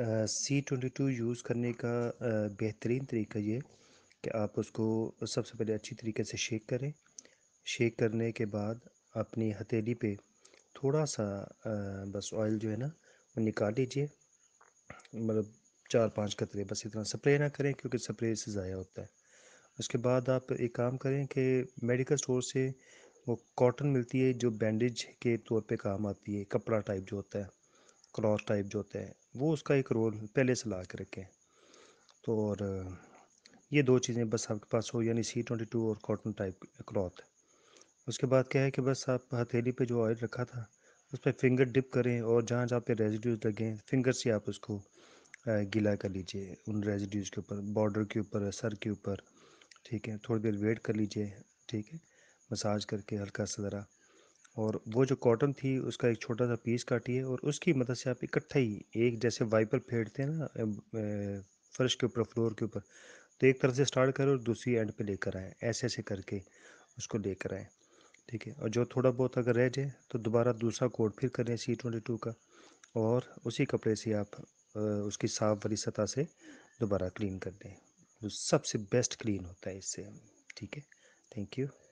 C twenty to use करने का बेहतरीन तरीका ये कि आप उसको सबसे पहले अच्छी तरीके से शेक करें शेक करने के बाद अपनी हथेली पे थोड़ा सा आ, बस ऑयल जो है ना वो निकाल लीजिए मतलब चार पांच कतरे बस इतना स्प्रे ना करें क्योंकि स्प्रे से ज़ाया होता है उसके बाद आप एक काम करें कि मेडिकल स्टोर से वो कॉटन मिलती है जो बैंडेज के तौर पे काम आती है कपड़ा टाइप जो होता है क्लॉथ टाइप जो होता है वो उसका एक रोल पहले से ला के रखें तो और ये दो चीज़ें बस आपके पास हो यानी सी ट्वेंटी टू और कॉटन टाइप क्लॉथ उसके बाद क्या है कि बस आप हथेली पे जो ऑयल रखा था उस पर फिंगर डिप करें और जहाँ जहाँ पे रेजिड्यूज लगें फिंगर से आप उसको गीला कर लीजिए उन रेजिड्यूज के ऊपर बॉर्डर के ऊपर सर के ऊपर ठीक है थोड़ी देर वेट कर लीजिए ठीक है मसाज करके हल्का सा ज़रा और वो जो कॉटन थी उसका एक छोटा सा पीस काटिए और उसकी मदद से आप इकट्ठा ही एक जैसे वाइपर फेरते हैं ना फर्श के ऊपर फ्लोर के ऊपर तो एक तरफ से स्टार्ट करें और दूसरी एंड पे लेकर आएँ ऐसे ऐसे करके उसको लेकर आएँ ठीक है और जो थोड़ा बहुत अगर रह जाए तो दोबारा दूसरा कोड फिर करें सी ट्वेंटी टू का और उसी कपड़े से आप उसकी साफ वाली सतह से दोबारा क्लीन कर दें तो सबसे बेस्ट क्लीन होता है इससे ठीक है थैंक यू